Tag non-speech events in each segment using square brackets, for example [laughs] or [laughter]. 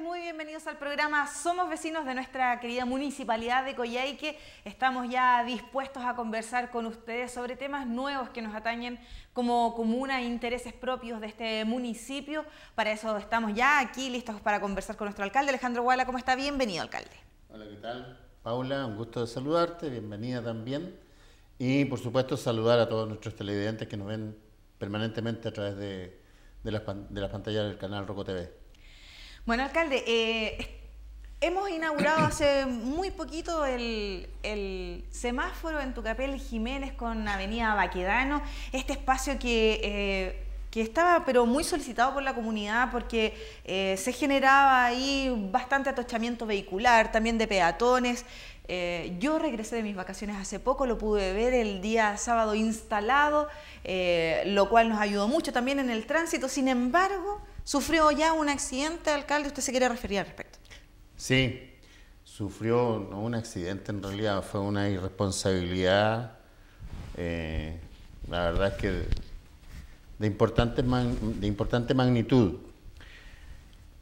muy bienvenidos al programa Somos vecinos de nuestra querida municipalidad de Coyhaique. Estamos ya dispuestos a conversar con ustedes sobre temas nuevos que nos atañen como comuna e intereses propios de este municipio. Para eso estamos ya aquí listos para conversar con nuestro alcalde Alejandro Guala. ¿Cómo está? Bienvenido, alcalde. Hola, ¿qué tal? Paula, un gusto de saludarte, bienvenida también. Y por supuesto saludar a todos nuestros televidentes que nos ven permanentemente a través de, las, pantallas del canal Roco TV. Bueno, alcalde, eh, hemos inaugurado hace muy poquito el, semáforo en Tucapel Jiménez con Avenida Baquedano, este espacio que... Eh, estaba pero muy solicitado por la comunidad porque eh, se generaba ahí bastante atochamiento vehicular, también de peatones. yo regresé de mis vacaciones hace poco, lo pude ver el día sábado instalado, lo cual nos ayudó mucho también en el tránsito. Sin embargo, Sufrió ya un accidente, alcalde, usted se quiere referir al respecto. Sí, sufrió un accidente en realidad, fue una irresponsabilidad. Eh, la verdad es que de, importante, de importante magnitud.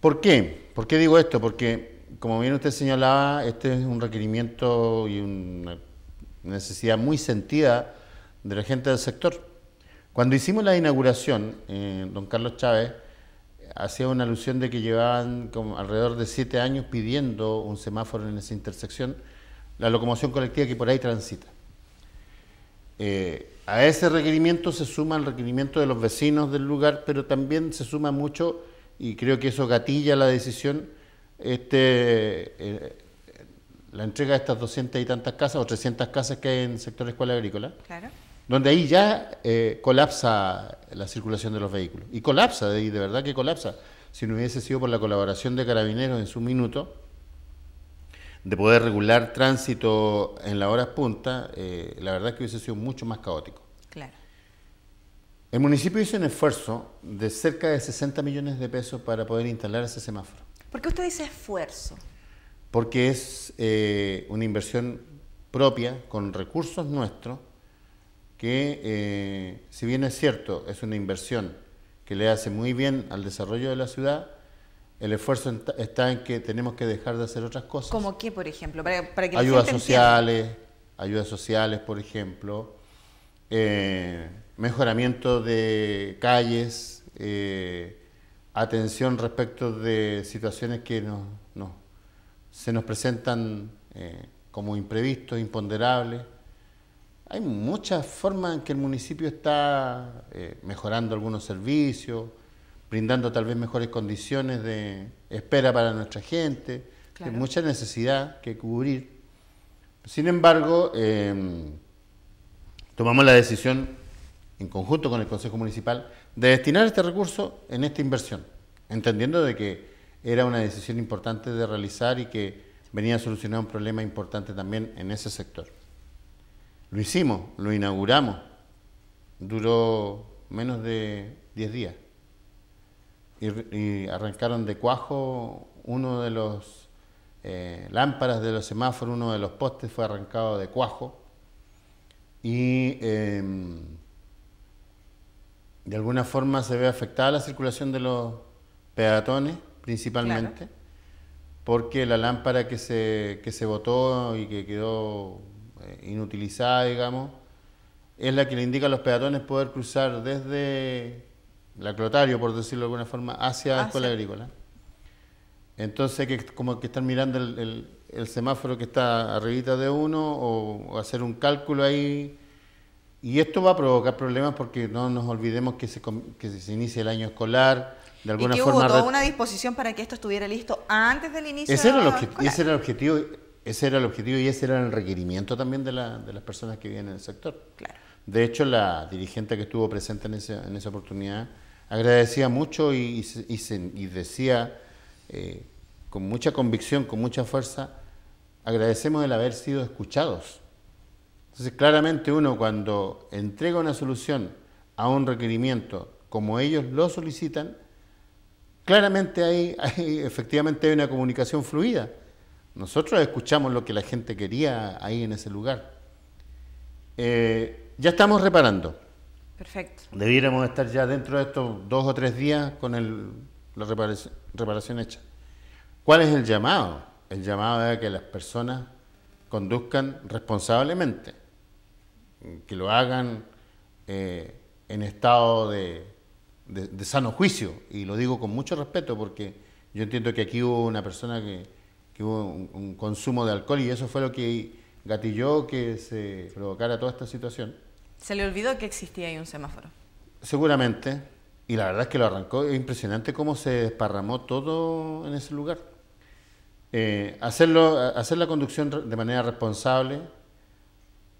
¿Por qué? ¿Por qué digo esto? Porque, como bien usted señalaba, este es un requerimiento y una necesidad muy sentida de la gente del sector. Cuando hicimos la inauguración, eh, don Carlos Chávez hacía una alusión de que llevaban como alrededor de siete años pidiendo un semáforo en esa intersección, la locomoción colectiva que por ahí transita. Eh, a ese requerimiento se suma el requerimiento de los vecinos del lugar, pero también se suma mucho, y creo que eso gatilla la decisión, este, eh, la entrega de estas 200 y tantas casas o 300 casas que hay en el sector escuela agrícola. Claro donde ahí ya eh, colapsa la circulación de los vehículos. Y colapsa, de, verdad que colapsa. Si no hubiese sido por la colaboración de carabineros en su minuto, de poder regular tránsito en las horas punta, eh, la verdad es que hubiese sido mucho más caótico. Claro. El municipio hizo un esfuerzo de cerca de 60 millones de pesos para poder instalar ese semáforo. ¿Por qué usted dice esfuerzo? Porque es eh, una inversión propia, con recursos nuestros, que eh, si bien es cierto, es una inversión que le hace muy bien al desarrollo de la ciudad, el esfuerzo está en que tenemos que dejar de hacer otras cosas. ¿Como qué, por ejemplo? ayudas sociales, ayudas sociales, por ejemplo, eh, mejoramiento de calles, eh, atención respecto de situaciones que se nos presentan como imprevistos, imponderables. Hay muchas formas en que el municipio está eh, mejorando algunos servicios, brindando tal vez mejores condiciones de espera para nuestra gente, hay mucha necesidad que cubrir. Sin embargo, em, tomamos la decisión en conjunto con el Consejo Municipal de destinar este recurso en esta inversión, entendiendo de que era una decisión importante de realizar y que venía a solucionar un problema importante también en ese sector. Lo hicimos, lo inauguramos. Duró menos de 10 días. Y, arrancaron de cuajo uno de los eh, lámparas de los semáforos, uno de los postes fue arrancado de cuajo. Y em, de alguna forma se ve afectada la circulación de los peatones, principalmente, porque la lámpara que se, que se botó y que quedó eh, inutilizada, digamos, es la que le indica a los peatones poder cruzar desde la Clotario, por decirlo de alguna forma, hacia la Escuela Agrícola. Entonces, que, como que están mirando el, semáforo que está arribita de uno o, hacer un cálculo ahí. Y esto va a provocar problemas porque no nos olvidemos que se, que se inicia el año escolar. De alguna y hubo toda una disposición para que esto estuviera listo antes del inicio. escolar. ese era el objetivo ese era el objetivo y ese era el requerimiento también de, las personas que viven en el sector. Claro. De hecho, la dirigente que estuvo presente en, esa oportunidad agradecía mucho y, decía eh, con mucha convicción, con mucha fuerza, agradecemos el haber sido escuchados. Entonces, claramente uno cuando entrega una solución a un requerimiento como ellos lo solicitan, claramente hay, hay efectivamente hay una comunicación fluida nosotros escuchamos lo que la gente quería ahí en ese lugar. Eh, ya estamos reparando. Perfecto. Debiéramos estar ya dentro de estos dos o tres días con el, la reparación, hecha. ¿Cuál es el llamado? El llamado es que las personas conduzcan responsablemente, que lo hagan eh, en estado de, de sano juicio. Y lo digo con mucho respeto porque yo entiendo que aquí hubo una persona que hubo un, consumo de alcohol y eso fue lo que gatilló que se provocara toda esta situación. Se le olvidó que existía ahí un semáforo. Seguramente, y la verdad es que lo arrancó, es impresionante cómo se desparramó todo en ese lugar. Eh, hacerlo, hacer la conducción de manera responsable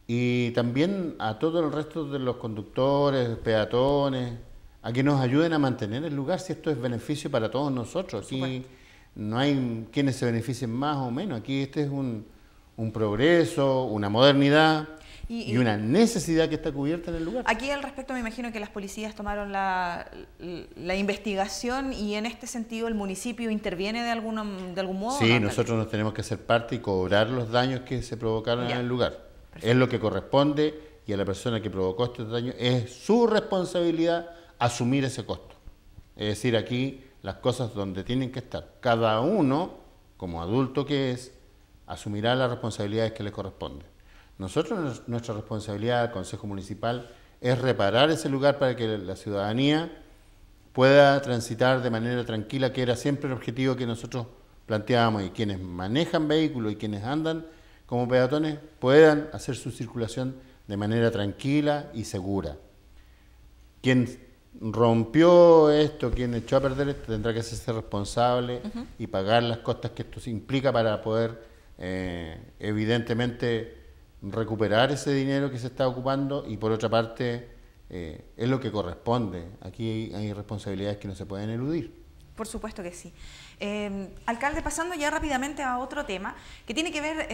y también a todo el resto de los conductores, peatones, a que nos ayuden a mantener el lugar si esto es beneficio para todos nosotros. Y no hay quienes se beneficien más o menos. Aquí este es un, progreso, una modernidad y, una necesidad que está cubierta en el lugar. Aquí al respecto me imagino que las policías tomaron la, investigación y en este sentido el municipio interviene de, alguna, de algún modo. Sí, nosotros nos tenemos que hacer parte y cobrar los daños que se provocaron en el lugar. Es lo que corresponde y a la persona que provocó este daño es su responsabilidad asumir ese costo. Es decir, aquí las cosas donde tienen que estar. Cada uno, como adulto que es, asumirá las responsabilidades que le corresponden. Nosotros, nuestra responsabilidad al Consejo Municipal es reparar ese lugar para que la ciudadanía pueda transitar de manera tranquila, que era siempre el objetivo que nosotros planteábamos, y quienes manejan vehículos y quienes andan como peatones puedan hacer su circulación de manera tranquila y segura rompió esto, quien echó a perder esto, tendrá que hacerse responsable y pagar las costas que esto implica para poder, eh, evidentemente, recuperar ese dinero que se está ocupando y, por otra parte, eh, es lo que corresponde. Aquí hay, responsabilidades que no se pueden eludir. Por supuesto que sí. Em, alcalde, pasando ya rápidamente a otro tema que tiene que ver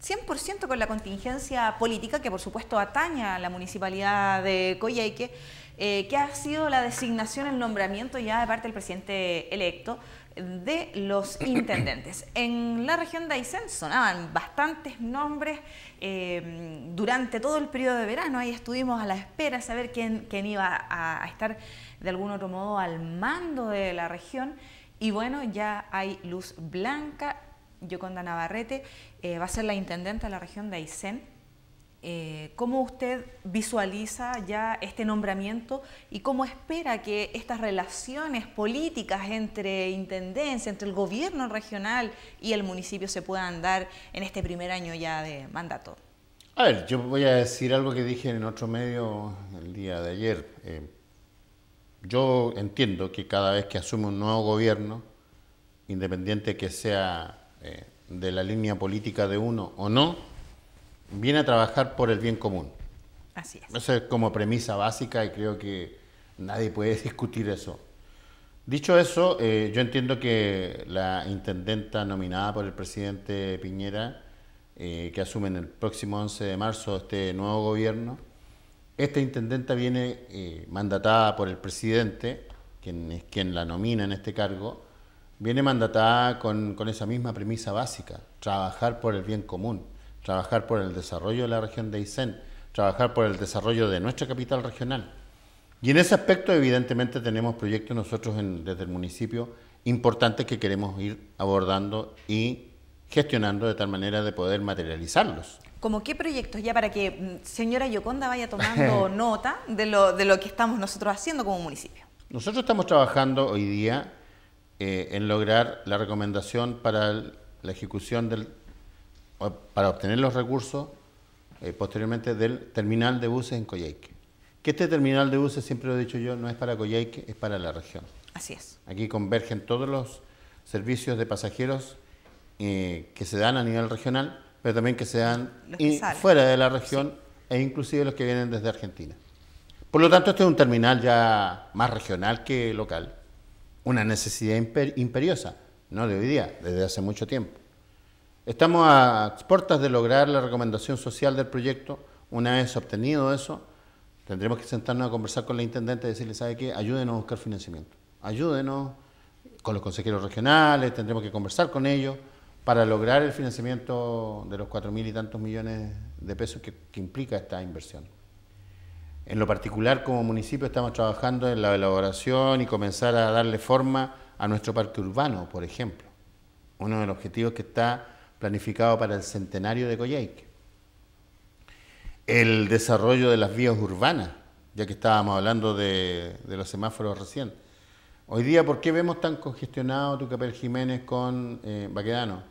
100% em, con la contingencia política que por supuesto ataña a la municipalidad de Coyhaique. Eh, que ha sido la designación, el nombramiento ya de parte del presidente electo de los [coughs] intendentes. En la región de Aysén sonaban bastantes nombres eh, durante todo el periodo de verano, ahí estuvimos a la espera de saber quién, iba a, estar de algún otro modo al mando de la región y bueno, ya hay luz blanca, Yoconda Navarrete eh, va a ser la intendente de la región de Aysén eh, ¿Cómo usted visualiza ya este nombramiento y cómo espera que estas relaciones políticas entre Intendencia, entre el gobierno regional y el municipio se puedan dar en este primer año ya de mandato? A ver, yo voy a decir algo que dije en otro medio el día de ayer. Eh, yo entiendo que cada vez que asume un nuevo gobierno, independiente que sea eh, de la línea política de uno o no, viene a trabajar por el bien común. Así es. Esa es como premisa básica y creo que nadie puede [laughs] discutir eso. Dicho eso, eh, yo entiendo que la intendenta nominada por el presidente Piñera, eh, que asume en el próximo 11 de marzo este nuevo gobierno, esta intendenta viene eh, mandatada por el presidente, quien es quien la nomina en este cargo, viene mandatada con, con esa misma premisa básica, trabajar por el bien común trabajar por el desarrollo de la región de Aysén, trabajar por el desarrollo de nuestra capital regional. Y en ese aspecto, evidentemente, tenemos proyectos nosotros desde el municipio importantes que queremos ir abordando y gestionando de tal manera de poder materializarlos. ¿Cómo qué proyectos? Ya para que mm, señora Yoconda vaya tomando [laughs] nota de lo, de lo que estamos nosotros haciendo como municipio. Nosotros estamos trabajando hoy día eh, en lograr la recomendación para la ejecución del para obtener los recursos eh, posteriormente del terminal de buses en Coyhaique. Que este terminal de buses, siempre lo he dicho yo, no es para Coyhaique, es para la región. Así es. Aquí convergen todos los servicios de pasajeros eh, que se dan a nivel regional, pero también que se dan fuera de la región e inclusive los que vienen desde Argentina. Por lo tanto, este es un terminal ya más regional que local, una necesidad imperiosa, no de hoy día, desde hace mucho tiempo. Estamos a puertas de lograr la recomendación social del proyecto. Una vez obtenido eso, tendremos que sentarnos a conversar con la intendente y decirle, ¿sabe qué? Ayúdenos a buscar financiamiento. Ayúdenos con los consejeros regionales, tendremos que conversar con ellos para lograr el financiamiento de los cuatro mil y tantos millones de pesos que, que implica esta inversión. En lo particular, como municipio, estamos trabajando en la elaboración y comenzar a darle forma a nuestro parque urbano, por ejemplo. Uno de los objetivos que está planificado para el centenario de Coyhaique. El desarrollo de las vías urbanas, ya que estábamos hablando de, los semáforos recién. Hoy día, ¿por qué vemos tan congestionado Tucapel Jiménez con eh, Baquedano?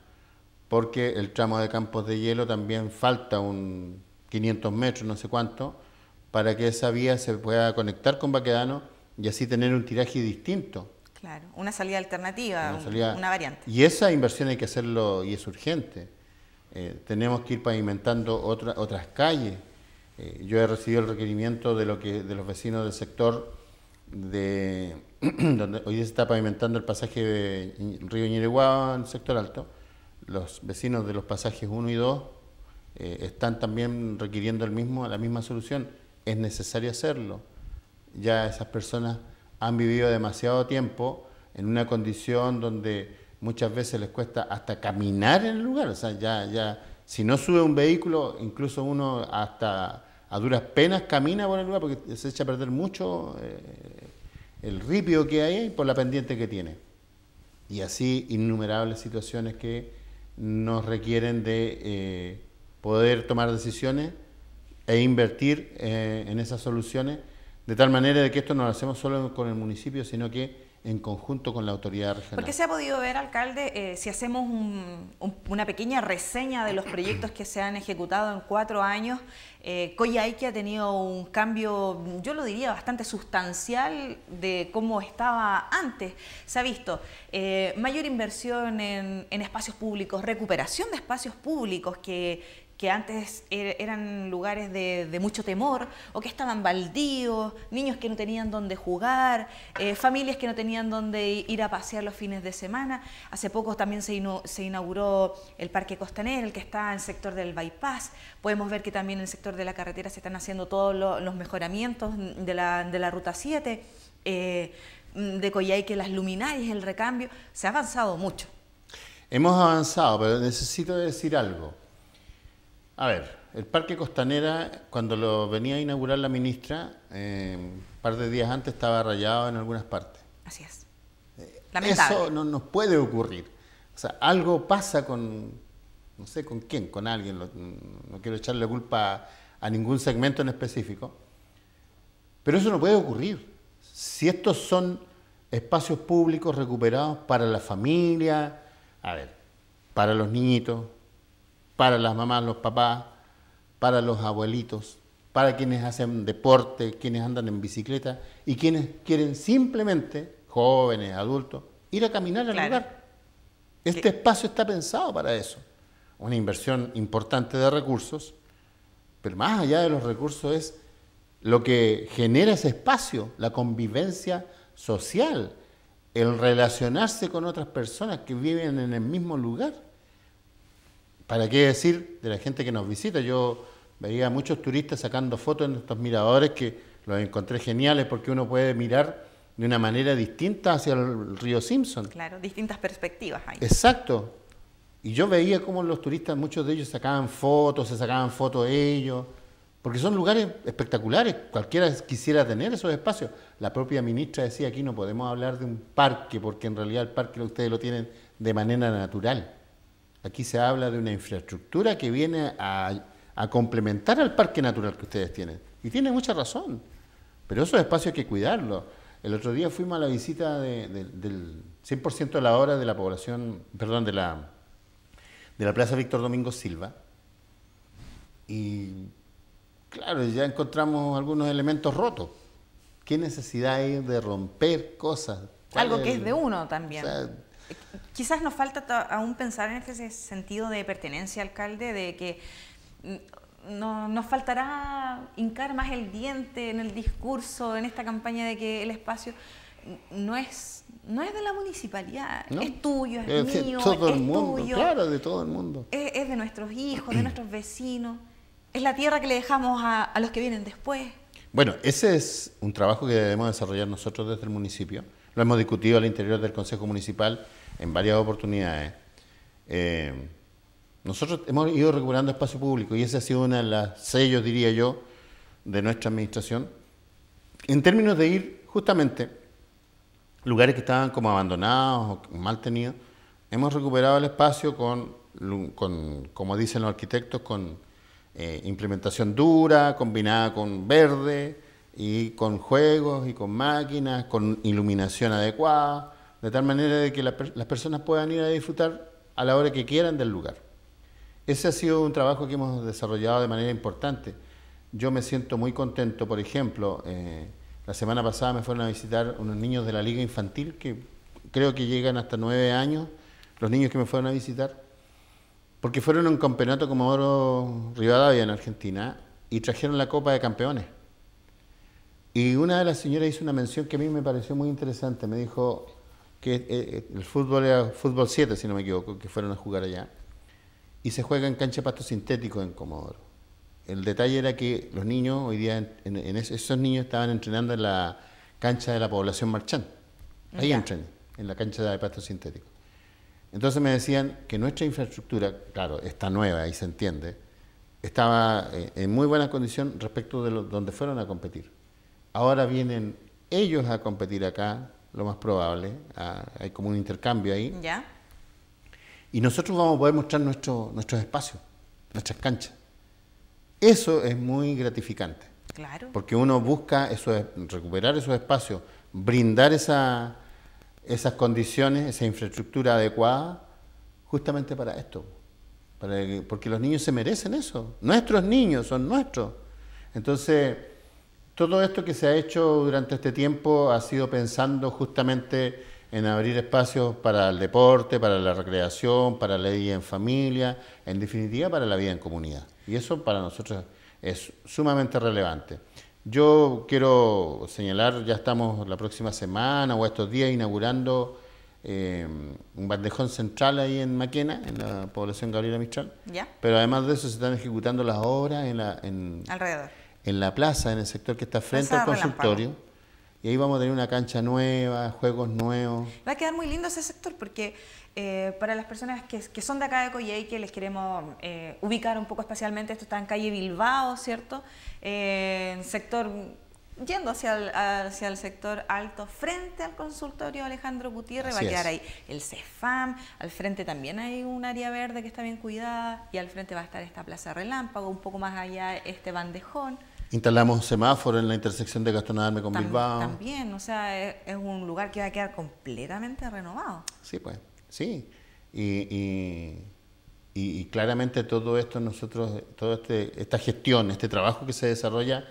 Porque el tramo de Campos de Hielo también falta un 500 metros, no sé cuánto, para que esa vía se pueda conectar con Baquedano y así tener un tiraje distinto Claro, una salida alternativa, una, variante. Y esa inversión hay que hacerlo y es urgente. Eh, tenemos que ir pavimentando otras calles. Eh, yo he recibido el requerimiento de, lo que, de los vecinos del sector de [clears throat] donde hoy se está pavimentando el pasaje de Río Ñiregua en el sector alto. Los vecinos de los pasajes 1 y 2 eh, están también requiriendo el mismo, la misma solución. Es necesario hacerlo. Ya esas personas han vivido demasiado tiempo en una condición donde muchas veces les cuesta hasta caminar en el lugar, o sea, ya, ya, si no sube un vehículo, incluso uno hasta a duras penas camina por el lugar porque se echa a perder mucho eh, el ripio que hay por la pendiente que tiene. Y así innumerables situaciones que nos requieren de eh, poder tomar decisiones e invertir eh, en esas soluciones de tal manera de que esto no lo hacemos solo con el municipio, sino que en conjunto con la autoridad regional. Porque se ha podido ver, alcalde, eh, si hacemos una pequeña reseña de los proyectos que se han ejecutado en cuatro años, eh, que ha tenido un cambio, yo lo diría, bastante sustancial de cómo estaba antes. Se ha visto eh, mayor inversión en, espacios públicos, recuperación de espacios públicos que, que antes er-, eran lugares de, mucho temor o que estaban baldíos, niños que no tenían donde jugar, eh, familias que no tenían donde ir a pasear los fines de semana. Hace poco también se, inauguró el Parque Costaner, el que está en el sector del bypass. Podemos ver que también en el sector de la carretera se están haciendo todos los mejoramientos de la, Ruta 7. Eh, mm, de Coyhaique, las luminarias, el recambio, se ha avanzado mucho. Hemos avanzado, pero necesito decir algo. A ver, el Parque Costanera, cuando lo venía a inaugurar la ministra, un eh, par de días antes estaba rayado en algunas partes. Así es. Eh, Lamentable. Eso no nos puede ocurrir. O sea, algo pasa con, no sé con quién, con alguien, no quiero echarle culpa a ningún segmento en específico, pero eso no puede ocurrir. Si estos son espacios públicos recuperados para la familia, a ver, para los niñitos, para las mamás, los papás, para los abuelitos, para quienes hacen deporte, quienes andan en bicicleta y quienes quieren simplemente, jóvenes, adultos, ir a caminar al lugar. Este espacio está pensado para eso. Una inversión importante de recursos, pero más allá de los recursos es lo que genera ese espacio, la convivencia social, el relacionarse con otras personas que viven en el mismo lugar. ¿Para qué decir de la gente que nos visita? Yo veía a muchos turistas sacando fotos en estos miradores que los encontré geniales porque uno puede mirar de una manera distinta hacia el río Simpson. Claro, distintas perspectivas hay. Exacto. Y yo veía cómo los turistas, muchos de ellos sacaban fotos, se sacaban fotos ellos, porque son lugares espectaculares, cualquiera quisiera tener esos espacios. La propia ministra decía, aquí no podemos hablar de un parque, porque en realidad el parque ustedes lo tienen de manera natural. Aquí se habla de una infraestructura que viene a, complementar al parque natural que ustedes tienen. Y tiene mucha razón, pero esos espacios hay que cuidarlo. El otro día fuimos a la visita del 100% de la hora de la población, perdón, de la, de la Plaza Víctor Domingo Silva. Y claro, ya encontramos algunos elementos rotos. ¿Qué necesidad hay de romper cosas? Algo que es de uno también. Quizás nos falta aún pensar en ese sentido de pertenencia, alcalde, de que mm, no, nos faltará hincar más el diente en el discurso, en esta campaña de que el espacio no es, no es de la municipalidad, es tuyo, es, es de todo el mundo, tuyo, de todo el mundo. Es, de nuestros hijos, de nuestros vecinos, es la tierra que le dejamos a los que vienen después. Bueno, ese es un trabajo que debemos desarrollar nosotros desde el municipio lo hemos discutido al interior del Consejo Municipal en varias oportunidades. Eh, nosotros hemos ido recuperando espacio público y ese ha sido uno de los sellos, diría yo, de nuestra administración, en términos de ir justamente lugares que estaban como abandonados o mal tenidos, hemos recuperado el espacio con, como dicen los arquitectos, con eh, implementación dura, combinada con verde, y con juegos y con máquinas, con iluminación adecuada, de tal manera de que las personas puedan ir a disfrutar a la hora que quieran del lugar. Ese ha sido un trabajo que hemos desarrollado de manera importante. Yo me siento muy contento, por ejemplo, eh, la semana pasada me fueron a visitar unos niños de la Liga Infantil, que creo que llegan hasta nueve años, los niños que me fueron a visitar, porque fueron a un campeonato como Oro Rivadavia en Argentina y trajeron la Copa de Campeones. Y una de las señoras hizo una mención que a mí me pareció muy interesante. Me dijo que eh, eh, el fútbol era fútbol 7, si no me equivoco, que fueron a jugar allá. Y se juega en cancha de pasto sintético en Comodoro. El detalle era que los niños, hoy día, esos niños estaban entrenando en la cancha de la población marchán. Ahí entrenan, en la cancha de pasto sintético. Entonces me decían que nuestra infraestructura, claro, está nueva, y se entiende, estaba eh, en muy buena condición respecto de donde fueron a competir. Ahora vienen ellos a competir acá, lo más probable. Ah, hay como un intercambio ahí. Ya. Y nosotros vamos a poder mostrar nuestro, nuestros espacios, nuestras canchas. Eso es muy gratificante. Claro. Porque uno busca eso, recuperar esos espacios, brindar esas condiciones, esa infraestructura adecuada, justamente para esto. Para porque los niños se merecen eso. Nuestros niños son nuestros. Entonces todo esto que se ha hecho durante este tiempo ha sido pensando justamente en abrir espacios para el deporte, para la recreación, para la vida en familia, en definitiva para la vida en comunidad. Y eso para nosotros es sumamente relevante. Yo quiero señalar, ya estamos la próxima semana o estos días inaugurando eh, un bandejón central ahí en Maquena, en la población Gabriela Mistral. ¿Ya? Pero además de eso se están ejecutando las obras en la... En, Alrededor en la plaza, en el sector que está frente al consultorio. Y ahí vamos a tener una cancha nueva, juegos nuevos. Va a quedar muy lindo ese sector porque eh, para las personas que, son de acá de y que les queremos eh, ubicar un poco espacialmente, esto está en calle Bilbao, ¿cierto? Eh, sector yendo hacia el, hacia el sector alto, frente al consultorio Alejandro Gutiérrez, va a quedar ahí el CEFAM, al frente también hay un área verde que está bien cuidada y al frente va a estar esta Plaza Relámpago, un poco más allá este bandejón. Instalamos un semáforo en la intersección de Gastonadame con Bilbao. También, o sea, e-, es, un lugar que va a quedar completamente renovado. Sí, pues, sí. Y, claramente todo esto nosotros, toda este, esta gestión, este trabajo que se desarrolla,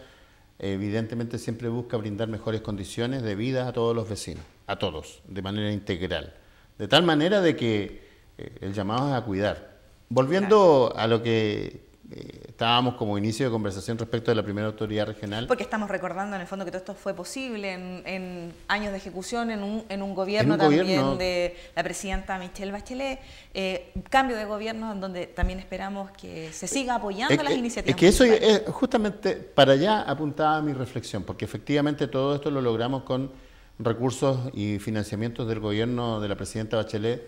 evidentemente siempre busca brindar mejores condiciones de vida a todos los vecinos, a todos, de manera integral. De tal manera de que eh, el llamado es a cuidar. Volviendo a lo que eh, estábamos como inicio de conversación respecto de la primera autoridad regional. Porque estamos recordando en el fondo que todo esto fue posible en, años de ejecución, en un, en un gobierno también de la presidenta Michelle Bachelet, eh, cambio de gobierno en donde también esperamos que se siga apoyando las iniciativas. Es que eso es, justamente para allá apuntaba mi reflexión, porque efectivamente todo esto lo logramos con recursos y financiamientos del gobierno de la presidenta Bachelet,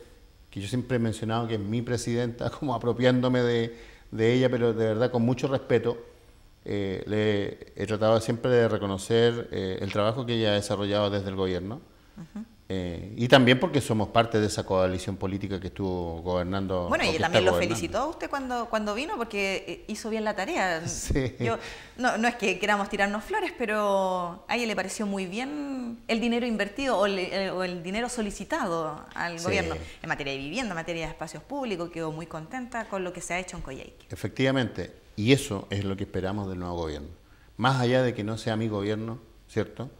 que yo siempre he mencionado que es mi presidenta, [laughs] como apropiándome de de ella, pero de verdad con mucho respeto. Eh, le he tratado siempre de reconocer eh, el trabajo que ella ha desarrollado desde el gobierno. Eh, y también porque somos parte de esa coalición política que estuvo gobernando. Bueno, y también lo felicitó usted cuando, cuando vino porque eh, hizo bien la tarea. no, es que queramos tirarnos flores, pero a ella le pareció muy bien el dinero invertido o, eh, el dinero solicitado al gobierno en materia de vivienda, en materia de espacios públicos. Quedó muy contenta con lo que se ha hecho en Coyhaique. Efectivamente, y eso es lo que esperamos del nuevo gobierno. Más allá de que no sea mi gobierno, ¿cierto?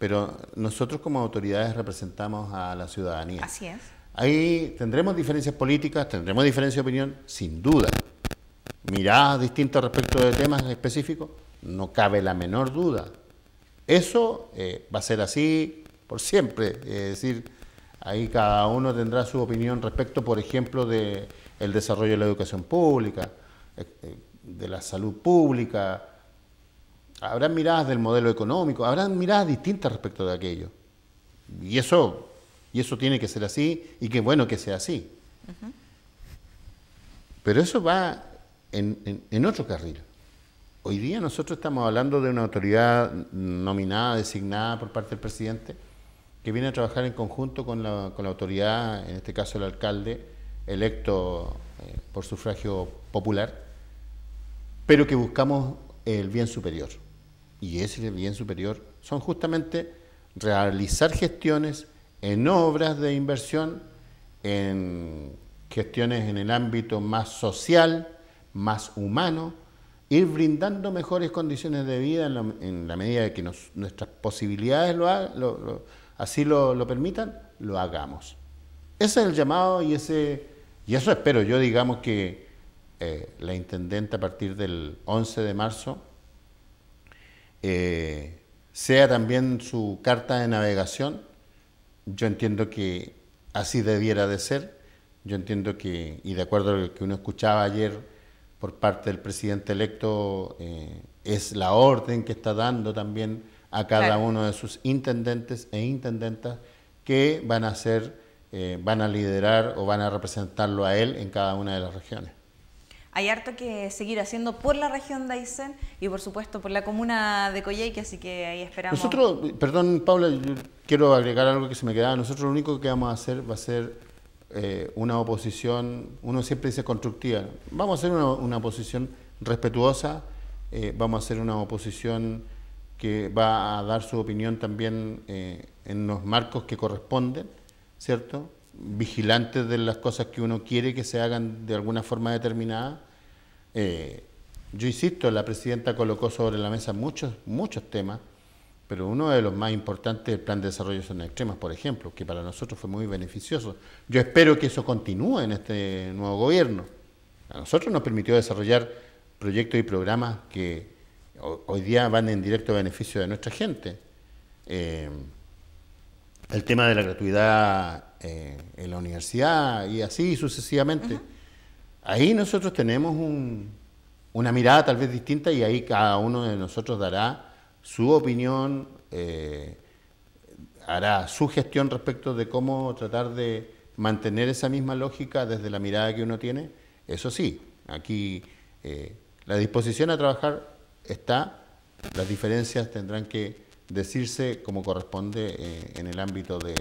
pero nosotros como autoridades representamos a la ciudadanía. Así es. Ahí tendremos diferencias políticas, tendremos diferencias de opinión, sin duda. Miradas distintas respecto de temas específicos, no cabe la menor duda. Eso eh, va a ser así por siempre. Es decir, ahí cada uno tendrá su opinión respecto, por ejemplo, de desarrollo de la educación pública, eh, eh, de la salud pública, habrán miradas del modelo económico, habrán miradas distintas respecto de aquello. Y eso, y eso tiene que ser así, y qué bueno que sea así. Pero eso va en, otro carril. Hoy día nosotros estamos hablando de una autoridad nominada, designada por parte del presidente, que viene a trabajar en conjunto con la, autoridad, en este caso el alcalde, electo eh, por sufragio popular, pero que buscamos el bien superior y ese es el bien superior son justamente realizar gestiones en obras de inversión, en gestiones en el ámbito más social, más humano, ir brindando mejores condiciones de vida en la, medida de que nuestras posibilidades lo así lo, permitan, lo hagamos. Ese es el llamado y, ese, y eso espero yo, digamos que eh, la intendente a partir del 11 de marzo eh, sea también su carta de navegación. Yo entiendo que así debiera de ser. Yo entiendo que, y de acuerdo a lo que uno escuchaba ayer por parte del presidente electo, eh, es la orden que está dando también a cada uno de sus intendentes e intendentas que van a ser, eh, van a liderar o van a representarlo a él en cada una de las regiones hay harto que seguir haciendo por la región de Aysén y por supuesto por la comuna de Coyhaique, así que ahí esperamos. Nosotros, perdón Paula, quiero agregar algo que se me quedaba. Nosotros lo único que vamos a hacer va a ser eh, una oposición, uno siempre dice constructiva, vamos a hacer una, oposición respetuosa, eh, vamos a hacer una oposición que va a dar su opinión también eh, en los marcos que corresponden, ¿cierto? Vigilantes de las cosas que uno quiere que se hagan de alguna forma determinada eh, yo insisto, la presidenta colocó sobre la mesa muchos, muchos temas, pero uno de los más importantes es el plan de desarrollo de zonas extremas, por ejemplo, que para nosotros fue muy beneficioso. Yo espero que eso continúe en este nuevo gobierno. A nosotros nos permitió desarrollar proyectos y programas que hoy día van en directo beneficio de nuestra gente. Eh, el tema de la gratuidad eh, en la universidad y así sucesivamente. Ahí nosotros tenemos una mirada tal vez distinta y ahí cada uno de nosotros dará su opinión, eh, hará su gestión respecto de cómo tratar de mantener esa misma lógica desde la mirada que uno tiene. Eso sí, aquí eh, la disposición a trabajar está, las diferencias tendrán que decirse como corresponde eh, en el ámbito de,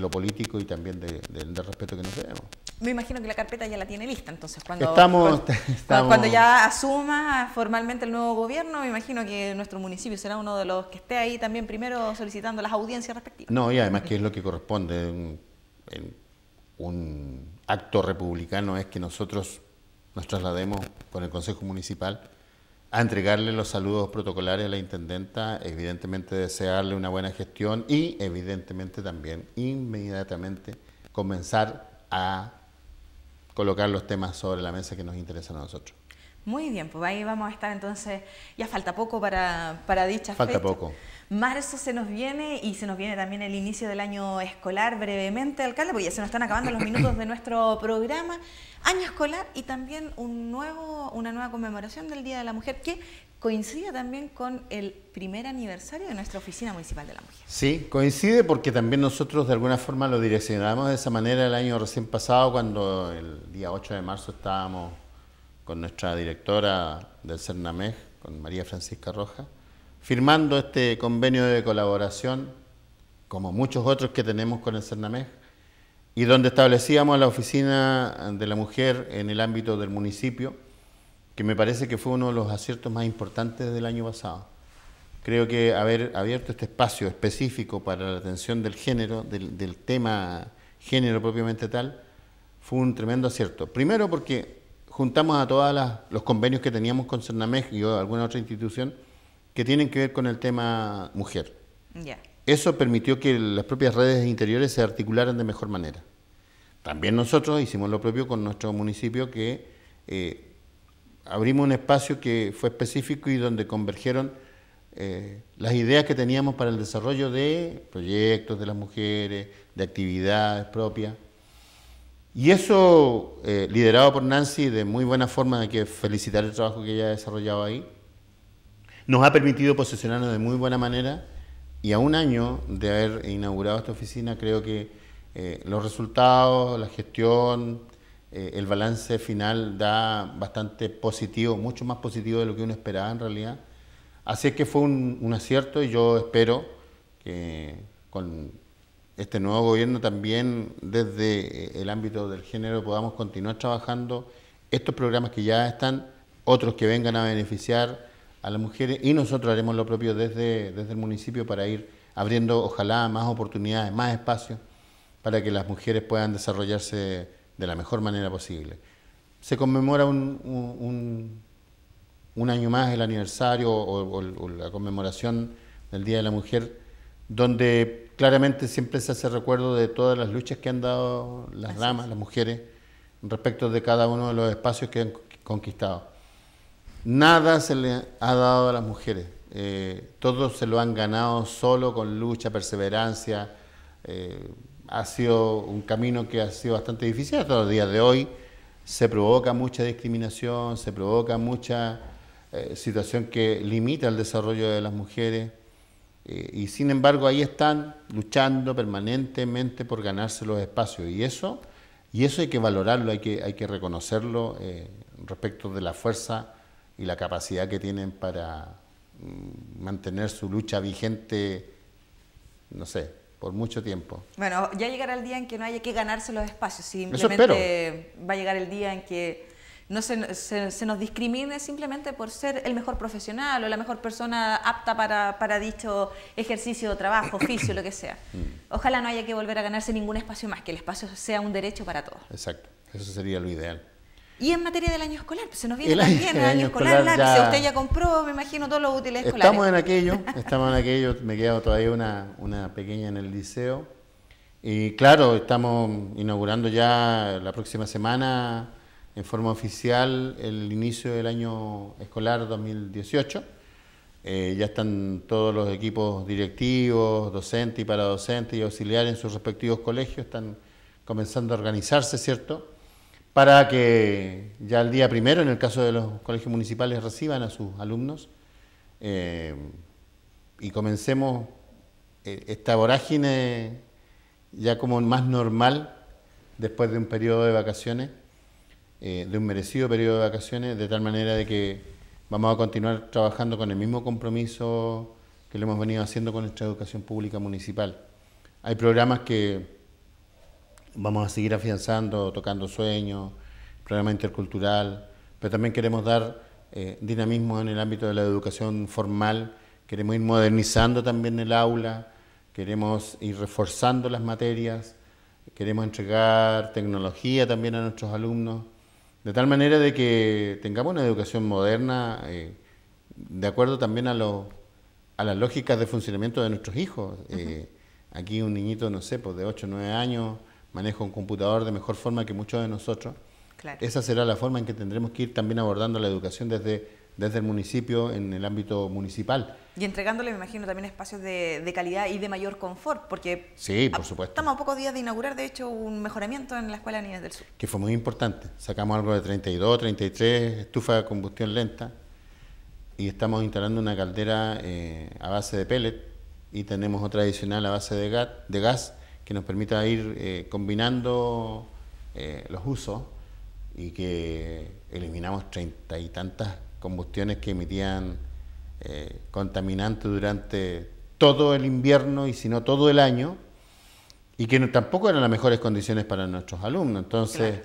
lo político y también del respeto que nos tenemos me imagino que la carpeta ya la tiene lista, entonces cuando, estamos, cuando, ya asuma formalmente el nuevo gobierno, me imagino que nuestro municipio será uno de los que esté ahí también primero solicitando las audiencias respectivas. No, y además que es lo que corresponde. en un acto republicano es que nosotros nos traslademos con el Consejo Municipal a entregarle los saludos protocolares a la intendenta, evidentemente desearle una buena gestión y evidentemente también inmediatamente comenzar a colocar los temas sobre la mesa que nos interesan a nosotros. Muy bien, pues ahí vamos a estar entonces, ya falta poco para, para dicha falta poco. Marzo se nos viene y se nos viene también el inicio del año escolar brevemente, alcalde, porque ya se nos están acabando los minutos de nuestro programa. Año escolar y también un nuevo, una nueva conmemoración del Día de la Mujer que coincide también con el primer aniversario de nuestra Oficina Municipal de la Mujer. Sí, coincide porque también nosotros de alguna forma lo direccionamos de esa manera el año recién pasado, cuando el día 8 de marzo estábamos con nuestra directora del CERNAMEJ, con María Francisca Roja, firmando este convenio de colaboración, como muchos otros que tenemos con el CERNAMEJ, y donde establecíamos la Oficina de la Mujer en el ámbito del municipio que me parece que fue uno de los aciertos más importantes del año pasado. Creo que haber abierto este espacio específico para la atención del género, del, tema género propiamente tal, fue un tremendo acierto. Primero porque juntamos a todos los convenios que teníamos con Cernamej y alguna otra institución que tienen que ver con el tema mujer. Ya. Eso permitió que las propias redes interiores se articularan de mejor manera. También nosotros hicimos lo propio con nuestro municipio que... Eh, abrimos un espacio que fue específico y donde convergieron eh, las ideas que teníamos para el desarrollo de proyectos de las mujeres, de actividades propias. Y eso, eh, liderado por Nancy de muy buena forma, hay que felicitar el trabajo que ella ha desarrollado ahí, nos ha permitido posicionarnos de muy buena manera y a un año de haber inaugurado esta oficina creo que eh, los resultados, la gestión, eh, el balance final da bastante positivo, mucho más positivo de lo que uno esperaba en realidad. Así es que fue un, un acierto y yo espero que con este nuevo gobierno también desde eh, el ámbito del género podamos continuar trabajando estos programas que ya están, otros que vengan a beneficiar a las mujeres y nosotros haremos lo propio desde, desde el municipio para ir abriendo ojalá más oportunidades, más espacios para que las mujeres puedan desarrollarse de la mejor manera posible. Se conmemora un, año más el aniversario o, la conmemoración del Día de la Mujer, donde claramente siempre se hace recuerdo de todas las luchas que han dado las damas, las mujeres, respecto de cada uno de los espacios que han conquistado. Nada se le ha dado a las mujeres, eh, todos se lo han ganado solo con lucha, perseverancia. Eh, ha sido un camino que ha sido bastante difícil hasta los días de hoy. Se provoca mucha discriminación, se provoca mucha eh, situación que limita el desarrollo de las mujeres eh, y sin embargo ahí están luchando permanentemente por ganarse los espacios y eso, y eso hay que valorarlo, hay que, hay que reconocerlo eh, respecto de la fuerza y la capacidad que tienen para mm, mantener su lucha vigente, no sé, por mucho tiempo. Bueno, ya llegará el día en que no haya que ganarse los espacios, simplemente va a llegar el día en que no se, nos discrimine simplemente por ser el mejor profesional o la mejor persona apta para, dicho ejercicio, trabajo, oficio, lo que sea. [coughs] Mm. Ojalá no haya que volver a ganarse ningún espacio más, que el espacio sea un derecho para todos. Exacto, eso sería lo ideal. Y en materia del año escolar, pues se nos viene el también el año, escolar, usted ya compró, me imagino, todos los útiles escolares. Estamos en aquello, [laughs] estamos en aquello, me queda todavía una, pequeña en el liceo. Y claro, estamos inaugurando ya la próxima semana en forma oficial el inicio del año escolar 2018. Eh, ya están todos los equipos directivos, docentes y paradocentes y auxiliares en sus respectivos colegios, están comenzando a organizarse, ¿cierto? para que ya el día primero, en el caso de los colegios municipales, reciban a sus alumnos eh, y comencemos eh, esta vorágine ya como más normal después de un periodo de vacaciones, eh, de un merecido periodo de vacaciones, de tal manera de que vamos a continuar trabajando con el mismo compromiso que lo hemos venido haciendo con nuestra educación pública municipal. Hay programas que Vamos a seguir afianzando, tocando sueños, programa intercultural, pero también queremos dar eh, dinamismo en el ámbito de la educación formal, queremos ir modernizando también el aula, queremos ir reforzando las materias, queremos entregar tecnología también a nuestros alumnos, de tal manera de que tengamos una educación moderna eh, de acuerdo también a, a las lógicas de funcionamiento de nuestros hijos. Eh, aquí un niñito, no sé, pues de 8 o 9 años Manejo un computador de mejor forma que muchos de nosotros. Claro. Esa será la forma en que tendremos que ir también abordando la educación desde, desde el municipio, en el ámbito municipal. Y entregándole, me imagino, también espacios de, de calidad y de mayor confort, porque sí, por supuesto. estamos a pocos días de inaugurar, de hecho, un mejoramiento en la Escuela de del Sur. Que fue muy importante. Sacamos algo de 32, 33 estufa de combustión lenta y estamos instalando una caldera eh, a base de pellet y tenemos otra adicional a base de gas, de gas que nos permita ir eh, combinando eh, los usos y que eliminamos treinta y tantas combustiones que emitían eh, contaminantes durante todo el invierno y si no todo el año y que tampoco eran las mejores condiciones para nuestros alumnos. Entonces,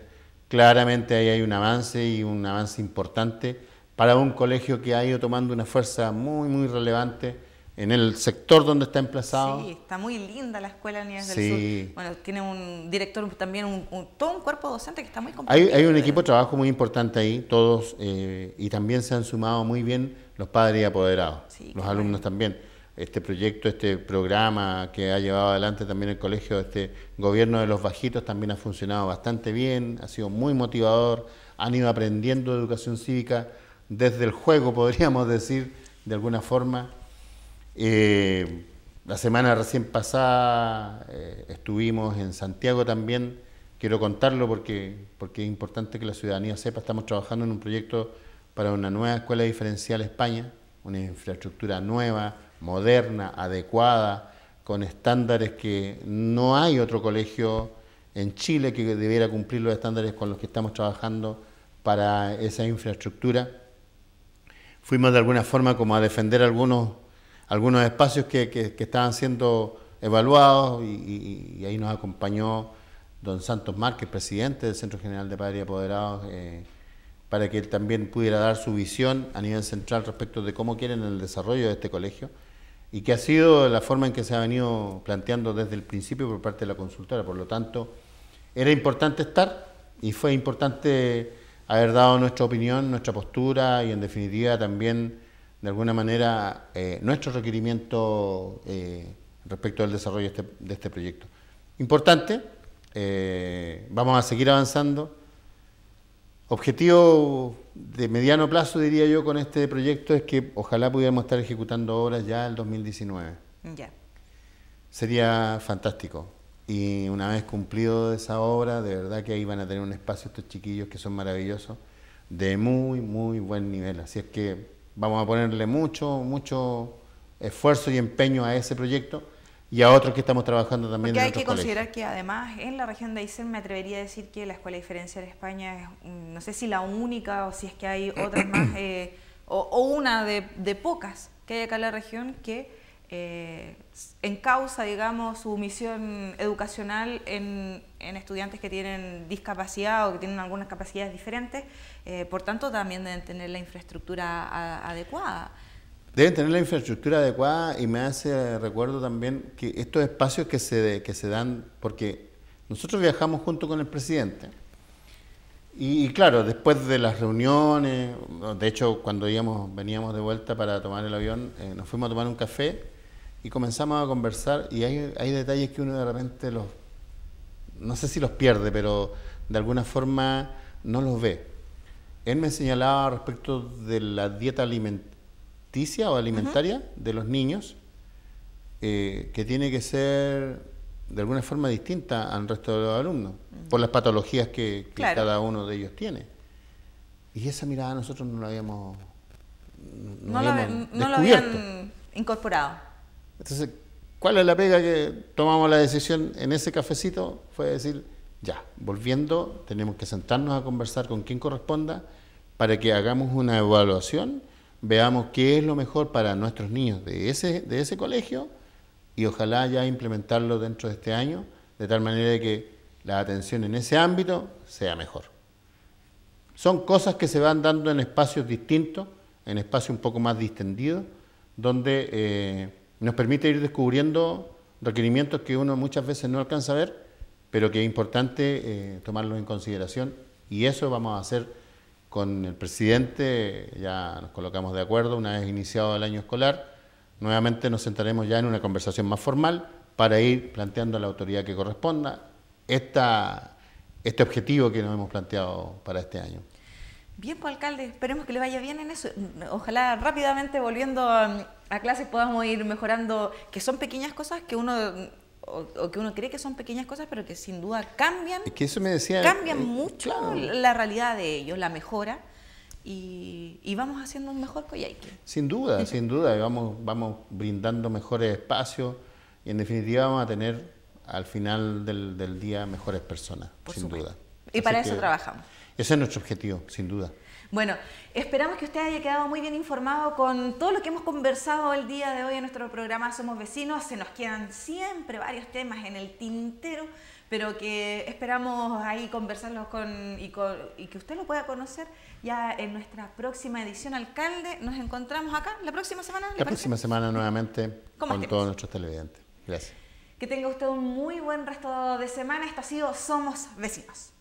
claramente ahí hay un avance y un avance importante para un colegio que ha ido tomando una fuerza muy, muy relevante en el sector donde está emplazado. Sí, está muy linda la Escuela del Sur. Bueno, tiene un director también, un, todo un cuerpo docente que está muy completo. Hay, un equipo de trabajo muy importante ahí, todos, eh, y también se han sumado muy bien los padres y apoderados, los alumnos también. Este proyecto, este programa que ha llevado adelante también el colegio, este gobierno de los bajitos también ha funcionado bastante bien, ha sido muy motivador, han ido aprendiendo educación cívica desde el juego, [laughs] podríamos decir, de alguna forma eh, la semana recién pasada eh, estuvimos en Santiago también. Quiero contarlo porque, porque es importante que la ciudadanía sepa. Estamos trabajando en un proyecto para una nueva escuela diferencial España, una infraestructura nueva, moderna, adecuada, con estándares que no hay otro colegio en Chile que debiera cumplir los estándares con los que estamos trabajando para esa infraestructura. Fuimos de alguna forma como a defender algunos algunos espacios que, que, estaban siendo evaluados y, ahí nos acompañó don Santos Márquez, presidente del Centro General de Padres y Apoderados, eh, para que él también pudiera dar su visión a nivel central respecto de cómo quieren el desarrollo de este colegio y que ha sido la forma en que se ha venido planteando desde el principio por parte de la consultora. Por lo tanto, era importante estar y fue importante haber dado nuestra opinión, nuestra postura y en definitiva también de alguna manera eh, nuestro requerimiento eh, respecto al desarrollo de este, este proyecto. Importante, eh, vamos a seguir avanzando. Objetivo de mediano plazo, diría yo, con este proyecto es que ojalá pudiéramos estar ejecutando obras ya el 2019. Sería fantástico. Y una vez cumplido esa obra, de verdad que ahí van a tener un espacio estos chiquillos que son maravillosos, de muy, muy buen nivel. Así es que Vamos a ponerle mucho, mucho esfuerzo y empeño a ese proyecto y a otros que estamos trabajando también. Porque hay que considerar que además en la región de Aysén me atrevería a decir que la escuela diferencial de España es, no sé si la única o si es que hay otras más, [clears throat] eh, o, una de, de pocas que hay acá en la región que eh, en causa digamos, su misión educacional en, estudiantes que tienen discapacidad o que tienen algunas capacidades diferentes, eh, por tanto también deben tener la infraestructura adecuada. Deben tener la infraestructura adecuada y me hace recuerdo también que estos espacios que se, que se dan, porque nosotros viajamos junto con el presidente. Y, claro, después de las reuniones, de hecho cuando íbamos, veníamos de vuelta para tomar el avión, eh, nos fuimos a tomar un café y comenzamos a conversar y hay, detalles que uno de repente los, no sé si los pierde, pero de alguna forma no los ve. Él me señalaba respecto de la dieta alimenticia o alimentaria de los niños, eh, que tiene que ser de alguna forma distinta al resto de los alumnos, por las patologías que, cada uno de ellos tiene. Y esa mirada nosotros no la habíamos, no, no lo habían incorporado. Entonces, ¿cuál es la pega que tomamos la decisión en ese cafecito? Fue decir, ya, volviendo, tenemos que sentarnos a conversar con quien corresponda para que hagamos una evaluación, veamos qué es lo mejor para nuestros niños de ese, de ese colegio y ojalá ya implementarlo dentro de este año, de tal manera que la atención en ese ámbito sea mejor. Son cosas que se van dando en espacios distintos, en espacios un poco más distendidos, donde... Eh, nos permite ir descubriendo requerimientos que uno muchas veces no alcanza a ver, pero que es importante eh, tomarlos en consideración y eso vamos a hacer con el presidente, ya nos colocamos de acuerdo una vez iniciado el año escolar, nuevamente nos sentaremos ya en una conversación más formal para ir planteando a la autoridad que corresponda esta, este objetivo que nos hemos planteado para este año. Bien, pues alcalde, esperemos que le vaya bien en eso. Ojalá rápidamente volviendo a, clase clases podamos ir mejorando, que son pequeñas cosas que uno o, que uno cree que son pequeñas cosas, pero que sin duda cambian. que eso me decía. Cambian eh, mucho la realidad de ellos, la mejora. Y, vamos haciendo un mejor Coyhaique. Sin duda, [laughs] sin duda. Vamos, vamos brindando mejores espacios. Y en definitiva, vamos a tener al final del, día mejores personas, sin duda. Y para eso trabajamos. Ese es nuestro objetivo, sin duda. Bueno, esperamos que usted haya quedado muy bien informado con todo lo que hemos conversado el día de hoy en nuestro programa Somos Vecinos. Se nos quedan siempre varios temas en el tintero, pero que esperamos ahí conversarlos con y, que usted lo pueda conocer ya en nuestra próxima edición. Alcalde, nos encontramos acá la próxima semana. La próxima semana nuevamente con todos nuestros televidentes. Gracias. Que tenga usted un muy buen resto de semana. Esto ha sido Somos Vecinos.